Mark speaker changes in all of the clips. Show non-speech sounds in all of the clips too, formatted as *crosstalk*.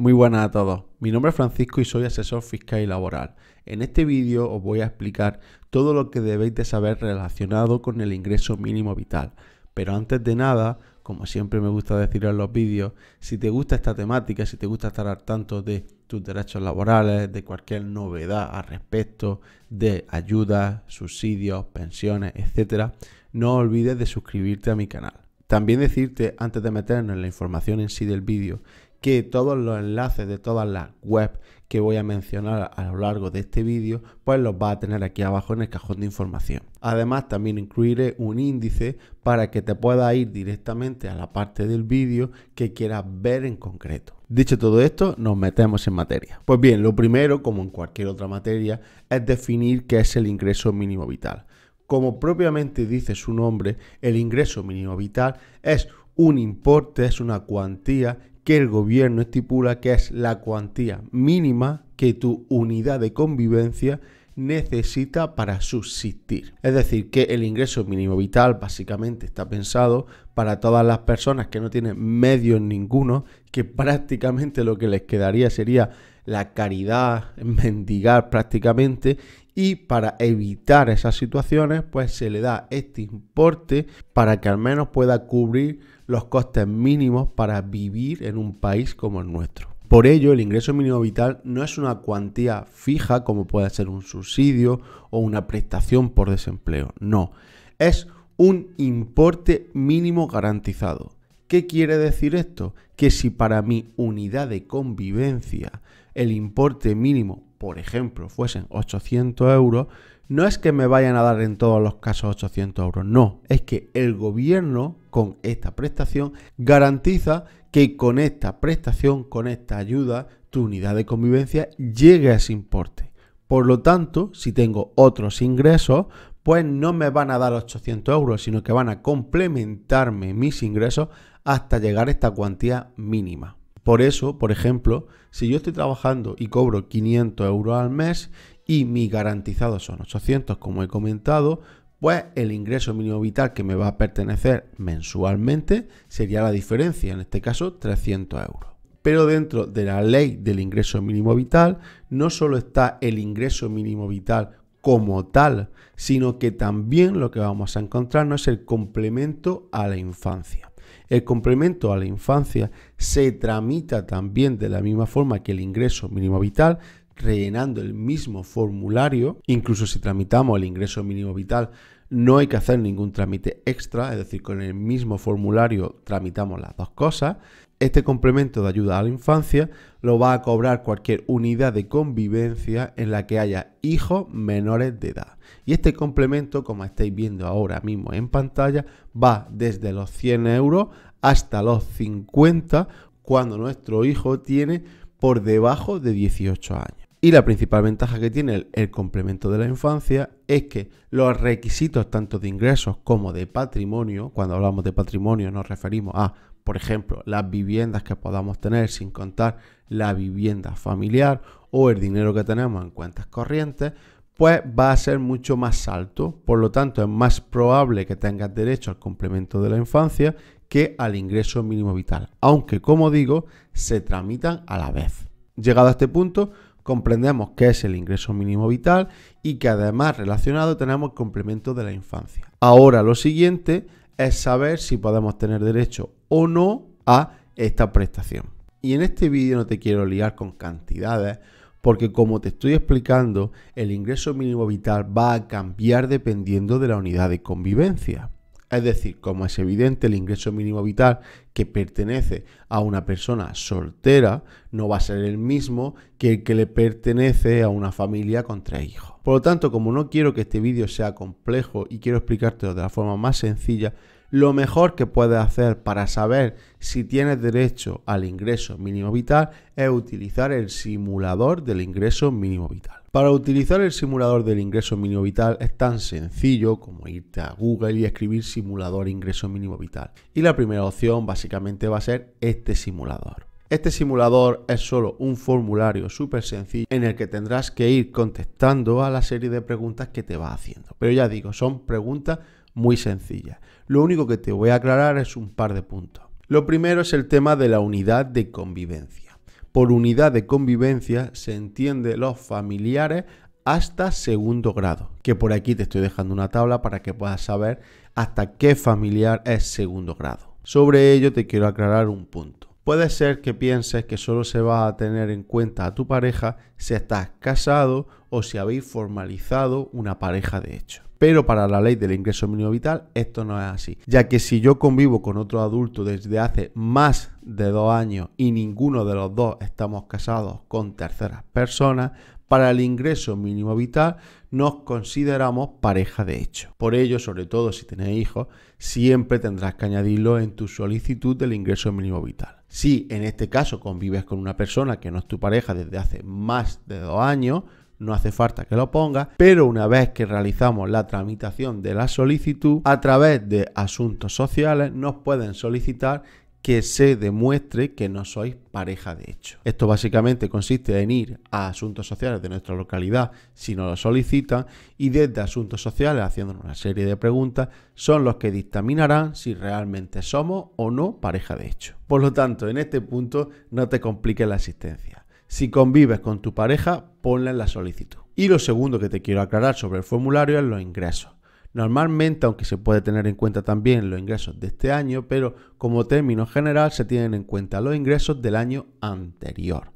Speaker 1: Muy buenas a todos, mi nombre es Francisco y soy asesor fiscal y laboral. En este vídeo os voy a explicar todo lo que debéis de saber relacionado con el ingreso mínimo vital. Pero antes de nada, como siempre me gusta decir en los vídeos, si te gusta esta temática, si te gusta estar al tanto de tus derechos laborales, de cualquier novedad al respecto, de ayudas, subsidios, pensiones, etc., no olvides de suscribirte a mi canal. También decirte, antes de meternos en la información en sí del vídeo, que todos los enlaces de todas las webs que voy a mencionar a lo largo de este vídeo, pues los va a tener aquí abajo en el cajón de información. Además, también incluiré un índice para que te pueda ir directamente a la parte del vídeo que quieras ver en concreto. Dicho todo esto, nos metemos en materia. Pues bien, lo primero, como en cualquier otra materia, es definir qué es el ingreso mínimo vital. Como propiamente dice su nombre, el ingreso mínimo vital es un importe, es una cuantía que el gobierno estipula que es la cuantía mínima que tu unidad de convivencia necesita para subsistir. Es decir, que el ingreso mínimo vital básicamente está pensado para todas las personas que no tienen medios ninguno, que prácticamente lo que les quedaría sería la caridad, *laughs* mendigar prácticamente, y para evitar esas situaciones, pues se le da este importe para que al menos pueda cubrir los costes mínimos para vivir en un país como el nuestro. Por ello, el ingreso mínimo vital no es una cuantía fija como puede ser un subsidio o una prestación por desempleo, no, es un importe mínimo garantizado. ¿Qué quiere decir esto? Que si para mi unidad de convivencia el importe mínimo, por ejemplo, fuesen 800 euros, no es que me vayan a dar en todos los casos 800 euros, no, es que el gobierno con esta prestación garantiza que con esta prestación, con esta ayuda, tu unidad de convivencia llegue a ese importe. Por lo tanto, si tengo otros ingresos, pues no me van a dar 800 euros, sino que van a complementarme mis ingresos hasta llegar a esta cuantía mínima. Por eso, por ejemplo, si yo estoy trabajando y cobro 500 euros al mes y mi garantizado son 800 como he comentado, pues el ingreso mínimo vital que me va a pertenecer mensualmente sería la diferencia, en este caso 300 euros. Pero dentro de la ley del ingreso mínimo vital no solo está el ingreso mínimo vital como tal, sino que también lo que vamos a encontrar no es el complemento a la infancia. El complemento a la infancia se tramita también de la misma forma que el ingreso mínimo vital, rellenando el mismo formulario. Incluso si tramitamos el ingreso mínimo vital, no hay que hacer ningún trámite extra, es decir, con el mismo formulario tramitamos las dos cosas. Este complemento de ayuda a la infancia lo va a cobrar cualquier unidad de convivencia en la que haya hijos menores de edad. Y este complemento, como estáis viendo ahora mismo en pantalla, va desde los 100 euros hasta los 50 cuando nuestro hijo tiene por debajo de 18 años. Y la principal ventaja que tiene el, complemento de la infancia es que los requisitos tanto de ingresos como de patrimonio, cuando hablamos de patrimonio nos referimos a, por ejemplo, las viviendas que podamos tener sin contar la vivienda familiar o el dinero que tenemos en cuentas corrientes, pues va a ser mucho más alto. Por lo tanto, es más probable que tengas derecho al complemento de la infancia que al ingreso mínimo vital. Aunque, como digo, se tramitan a la vez. Llegado a este punto, comprendemos que es el ingreso mínimo vital y que además relacionado tenemos el complemento de la infancia. Ahora lo siguiente es saber si podemos tener derecho o no a esta prestación. Y en este vídeo no te quiero liar con cantidades porque como te estoy explicando, el ingreso mínimo vital va a cambiar dependiendo de la unidad de convivencia. Es decir, como es evidente, el ingreso mínimo vital que pertenece a una persona soltera no va a ser el mismo que el que le pertenece a una familia con tres hijos. Por lo tanto, como no quiero que este vídeo sea complejo y quiero explicártelo de la forma más sencilla, lo mejor que puedes hacer para saber si tienes derecho al ingreso mínimo vital es utilizar el simulador del ingreso mínimo vital. Para utilizar el simulador del ingreso mínimo vital es tan sencillo como irte a Google y escribir simulador ingreso mínimo vital. Y la primera opción básicamente va a ser este simulador. Este simulador es solo un formulario súper sencillo en el que tendrás que ir contestando a la serie de preguntas que te va haciendo. Pero ya digo, son preguntas muy sencillas. Lo único que te voy a aclarar es un par de puntos. Lo primero es el tema de la unidad de convivencia por unidad de convivencia se entiende los familiares hasta segundo grado. Que por aquí te estoy dejando una tabla para que puedas saber hasta qué familiar es segundo grado. Sobre ello te quiero aclarar un punto. Puede ser que pienses que solo se va a tener en cuenta a tu pareja si estás casado o si habéis formalizado una pareja de hecho. Pero para la ley del ingreso mínimo vital esto no es así, ya que si yo convivo con otro adulto desde hace más de dos años y ninguno de los dos estamos casados con terceras personas, para el ingreso mínimo vital nos consideramos pareja de hecho. Por ello, sobre todo si tenéis hijos, siempre tendrás que añadirlo en tu solicitud del ingreso mínimo vital. Si en este caso convives con una persona que no es tu pareja desde hace más de dos años, no hace falta que lo ponga, pero una vez que realizamos la tramitación de la solicitud, a través de asuntos sociales nos pueden solicitar que se demuestre que no sois pareja de hecho. Esto básicamente consiste en ir a asuntos sociales de nuestra localidad si nos lo solicitan y desde asuntos sociales haciéndonos una serie de preguntas son los que dictaminarán si realmente somos o no pareja de hecho. Por lo tanto, en este punto no te compliques la asistencia. Si convives con tu pareja, ponla en la solicitud. Y lo segundo que te quiero aclarar sobre el formulario es los ingresos. Normalmente, aunque se puede tener en cuenta también los ingresos de este año, pero como término general se tienen en cuenta los ingresos del año anterior.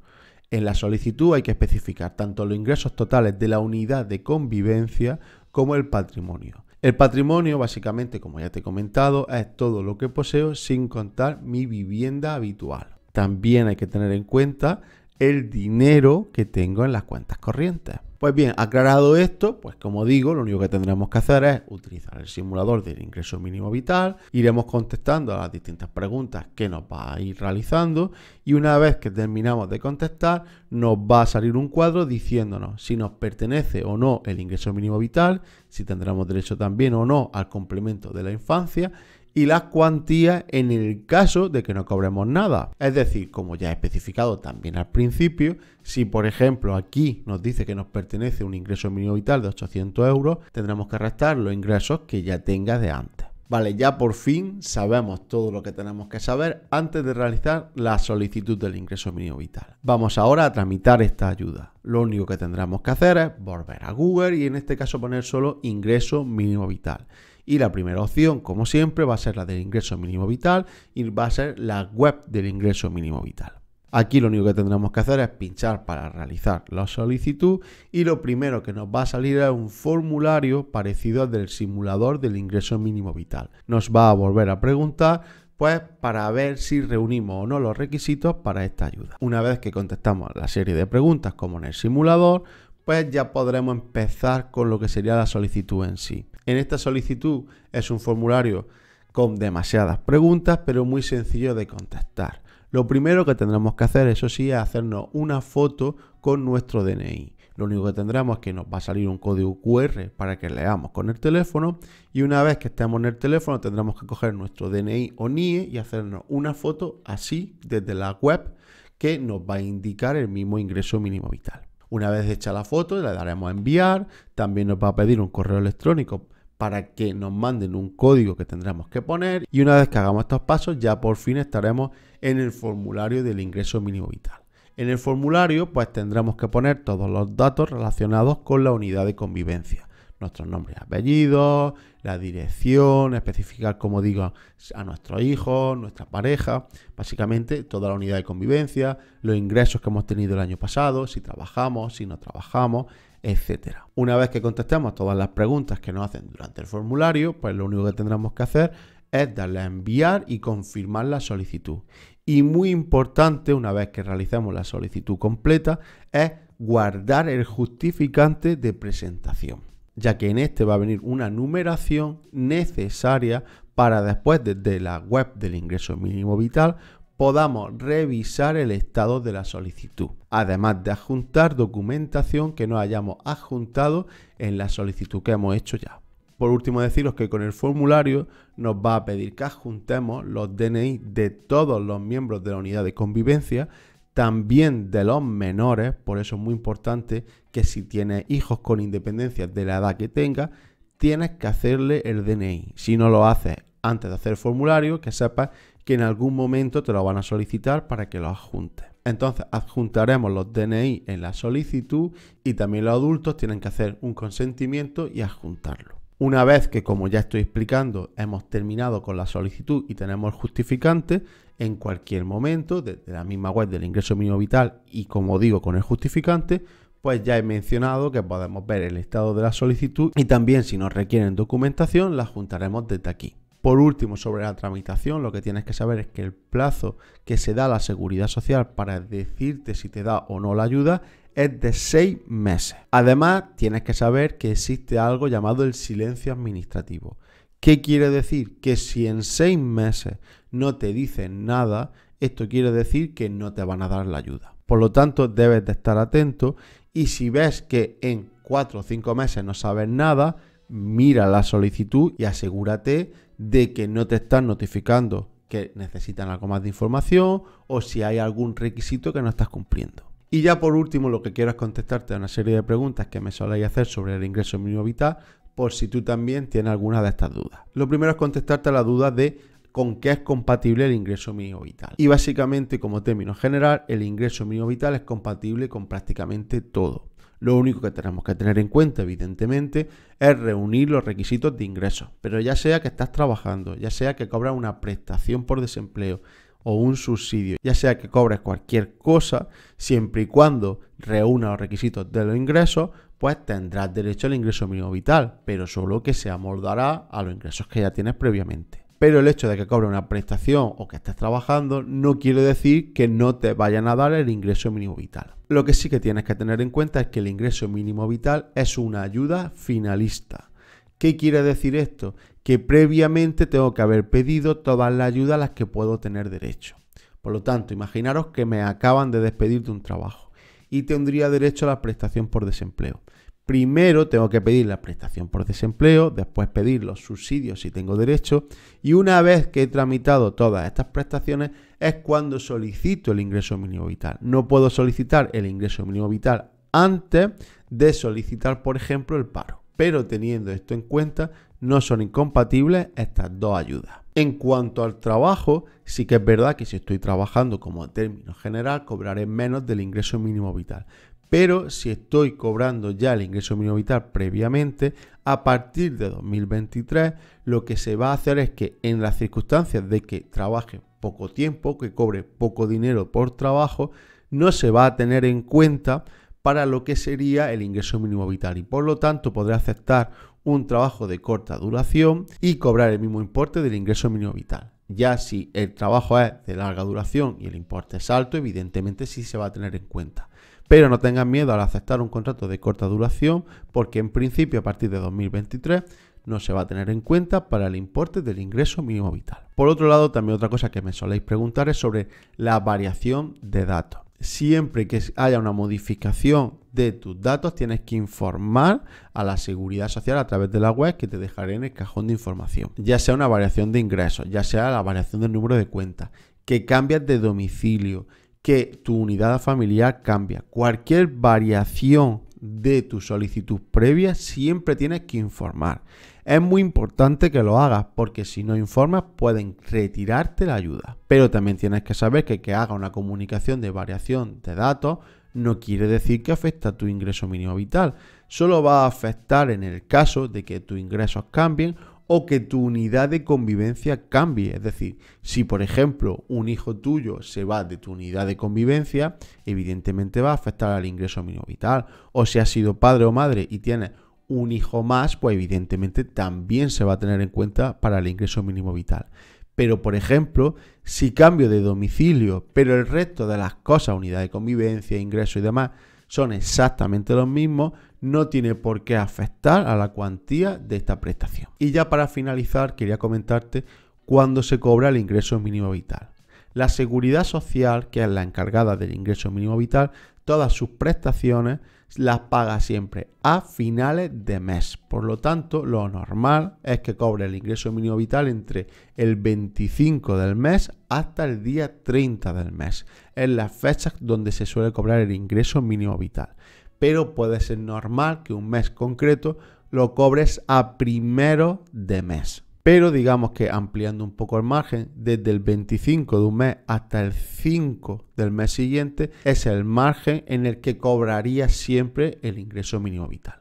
Speaker 1: En la solicitud hay que especificar tanto los ingresos totales de la unidad de convivencia como el patrimonio. El patrimonio, básicamente, como ya te he comentado, es todo lo que poseo sin contar mi vivienda habitual. También hay que tener en cuenta el dinero que tengo en las cuentas corrientes. Pues bien, aclarado esto, pues como digo, lo único que tendremos que hacer es utilizar el simulador del ingreso mínimo vital, iremos contestando a las distintas preguntas que nos va a ir realizando y una vez que terminamos de contestar, nos va a salir un cuadro diciéndonos si nos pertenece o no el ingreso mínimo vital, si tendremos derecho también o no al complemento de la infancia y las cuantías en el caso de que no cobremos nada. Es decir, como ya he especificado también al principio, si por ejemplo aquí nos dice que nos pertenece un ingreso mínimo vital de 800 euros, tendremos que restar los ingresos que ya tenga de antes. Vale, ya por fin sabemos todo lo que tenemos que saber antes de realizar la solicitud del ingreso mínimo vital. Vamos ahora a tramitar esta ayuda. Lo único que tendremos que hacer es volver a Google y en este caso poner solo ingreso mínimo vital. Y la primera opción, como siempre, va a ser la del ingreso mínimo vital y va a ser la web del ingreso mínimo vital. Aquí lo único que tendremos que hacer es pinchar para realizar la solicitud y lo primero que nos va a salir es un formulario parecido al del simulador del ingreso mínimo vital. Nos va a volver a preguntar pues para ver si reunimos o no los requisitos para esta ayuda. Una vez que contestamos la serie de preguntas como en el simulador, pues ya podremos empezar con lo que sería la solicitud en sí. En esta solicitud es un formulario con demasiadas preguntas, pero muy sencillo de contestar. Lo primero que tendremos que hacer, eso sí, es hacernos una foto con nuestro DNI. Lo único que tendremos es que nos va a salir un código QR para que leamos con el teléfono y una vez que estemos en el teléfono tendremos que coger nuestro DNI o NIE y hacernos una foto así desde la web que nos va a indicar el mismo ingreso mínimo vital. Una vez hecha la foto, le daremos a enviar. También nos va a pedir un correo electrónico para que nos manden un código que tendremos que poner y una vez que hagamos estos pasos ya por fin estaremos en el formulario del ingreso mínimo vital. En el formulario pues tendremos que poner todos los datos relacionados con la unidad de convivencia. Nuestros nombres y apellidos, la dirección, especificar, como digo, a nuestros hijos, nuestra pareja, básicamente toda la unidad de convivencia, los ingresos que hemos tenido el año pasado, si trabajamos, si no trabajamos, etc. Una vez que contestemos todas las preguntas que nos hacen durante el formulario, pues lo único que tendremos que hacer es darle a enviar y confirmar la solicitud. Y muy importante, una vez que realicemos la solicitud completa, es guardar el justificante de presentación, ya que en este va a venir una numeración necesaria para después desde la web del ingreso mínimo vital podamos revisar el estado de la solicitud, además de adjuntar documentación que no hayamos adjuntado en la solicitud que hemos hecho ya. Por último, deciros que con el formulario nos va a pedir que adjuntemos los DNI de todos los miembros de la unidad de convivencia, también de los menores, por eso es muy importante que si tienes hijos con independencia de la edad que tengas, tienes que hacerle el DNI. Si no lo haces antes de hacer el formulario, que sepas que en algún momento te lo van a solicitar para que lo adjuntes. Entonces adjuntaremos los DNI en la solicitud y también los adultos tienen que hacer un consentimiento y adjuntarlo. Una vez que, como ya estoy explicando, hemos terminado con la solicitud y tenemos el justificante, en cualquier momento, desde la misma web del ingreso mínimo vital y, como digo, con el justificante, pues ya he mencionado que podemos ver el estado de la solicitud y también si nos requieren documentación la adjuntaremos desde aquí. Por último, sobre la tramitación, lo que tienes que saber es que el plazo que se da a la seguridad social para decirte si te da o no la ayuda es de seis meses. Además, tienes que saber que existe algo llamado el silencio administrativo. ¿Qué quiere decir? Que si en seis meses no te dicen nada, esto quiere decir que no te van a dar la ayuda. Por lo tanto, debes de estar atento y si ves que en cuatro o cinco meses no sabes nada, mira la solicitud y asegúrate de que no te están notificando que necesitan algo más de información o si hay algún requisito que no estás cumpliendo. Y ya por último, lo que quiero es contestarte a una serie de preguntas que me soléis hacer sobre el ingreso mínimo vital, por si tú también tienes alguna de estas dudas. Lo primero es contestarte a la duda de con qué es compatible el ingreso mínimo vital. Y básicamente, como término general, el ingreso mínimo vital es compatible con prácticamente todo. Lo único que tenemos que tener en cuenta, evidentemente, es reunir los requisitos de ingresos. Pero ya sea que estás trabajando, ya sea que cobras una prestación por desempleo o un subsidio, ya sea que cobres cualquier cosa, siempre y cuando reúna los requisitos de los ingresos, pues tendrás derecho al ingreso mínimo vital, pero solo que se amoldará a los ingresos que ya tienes previamente pero el hecho de que cobre una prestación o que estés trabajando no quiere decir que no te vayan a dar el ingreso mínimo vital. Lo que sí que tienes que tener en cuenta es que el ingreso mínimo vital es una ayuda finalista. ¿Qué quiere decir esto? Que previamente tengo que haber pedido todas las ayudas a las que puedo tener derecho. Por lo tanto, imaginaros que me acaban de despedir de un trabajo y tendría derecho a la prestación por desempleo. Primero tengo que pedir la prestación por desempleo, después pedir los subsidios si tengo derecho y una vez que he tramitado todas estas prestaciones es cuando solicito el ingreso mínimo vital. No puedo solicitar el ingreso mínimo vital antes de solicitar, por ejemplo, el paro. Pero teniendo esto en cuenta, no son incompatibles estas dos ayudas. En cuanto al trabajo, sí que es verdad que si estoy trabajando como término general, cobraré menos del ingreso mínimo vital. Pero si estoy cobrando ya el ingreso mínimo vital previamente, a partir de 2023 lo que se va a hacer es que en las circunstancias de que trabaje poco tiempo, que cobre poco dinero por trabajo, no se va a tener en cuenta para lo que sería el ingreso mínimo vital y por lo tanto podré aceptar un trabajo de corta duración y cobrar el mismo importe del ingreso mínimo vital. Ya si el trabajo es de larga duración y el importe es alto, evidentemente sí se va a tener en cuenta pero no tengan miedo al aceptar un contrato de corta duración porque en principio a partir de 2023 no se va a tener en cuenta para el importe del ingreso mínimo vital. Por otro lado, también otra cosa que me soléis preguntar es sobre la variación de datos. Siempre que haya una modificación de tus datos, tienes que informar a la seguridad social a través de la web que te dejaré en el cajón de información. Ya sea una variación de ingresos, ya sea la variación del número de cuentas, que cambias de domicilio, que tu unidad familiar cambia. Cualquier variación de tu solicitud previa siempre tienes que informar. Es muy importante que lo hagas porque si no informas pueden retirarte la ayuda. Pero también tienes que saber que que haga una comunicación de variación de datos no quiere decir que afecta a tu ingreso mínimo vital. Solo va a afectar en el caso de que tus ingresos cambien o que tu unidad de convivencia cambie. Es decir, si por ejemplo un hijo tuyo se va de tu unidad de convivencia, evidentemente va a afectar al ingreso mínimo vital. O si has sido padre o madre y tienes un hijo más, pues evidentemente también se va a tener en cuenta para el ingreso mínimo vital. Pero, por ejemplo, si cambio de domicilio, pero el resto de las cosas, unidad de convivencia, ingreso y demás, son exactamente los mismos, no tiene por qué afectar a la cuantía de esta prestación. Y ya para finalizar, quería comentarte cuándo se cobra el ingreso mínimo vital. La seguridad social, que es la encargada del ingreso mínimo vital, todas sus prestaciones las paga siempre a finales de mes. Por lo tanto, lo normal es que cobre el ingreso mínimo vital entre el 25 del mes hasta el día 30 del mes. Es las fechas donde se suele cobrar el ingreso mínimo vital. Pero puede ser normal que un mes concreto lo cobres a primero de mes pero digamos que ampliando un poco el margen, desde el 25 de un mes hasta el 5 del mes siguiente, es el margen en el que cobraría siempre el ingreso mínimo vital.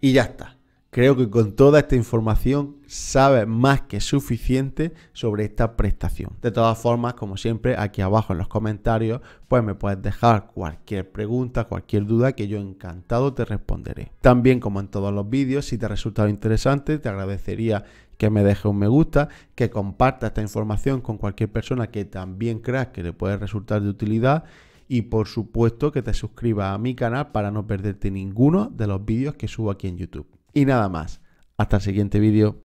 Speaker 1: Y ya está. Creo que con toda esta información sabes más que suficiente sobre esta prestación. De todas formas, como siempre, aquí abajo en los comentarios, pues me puedes dejar cualquier pregunta, cualquier duda que yo encantado te responderé. También, como en todos los vídeos, si te ha resultado interesante, te agradecería que me dejes un me gusta, que compartas esta información con cualquier persona que también creas que le puede resultar de utilidad y por supuesto que te suscribas a mi canal para no perderte ninguno de los vídeos que subo aquí en YouTube. Y nada más. Hasta el siguiente vídeo.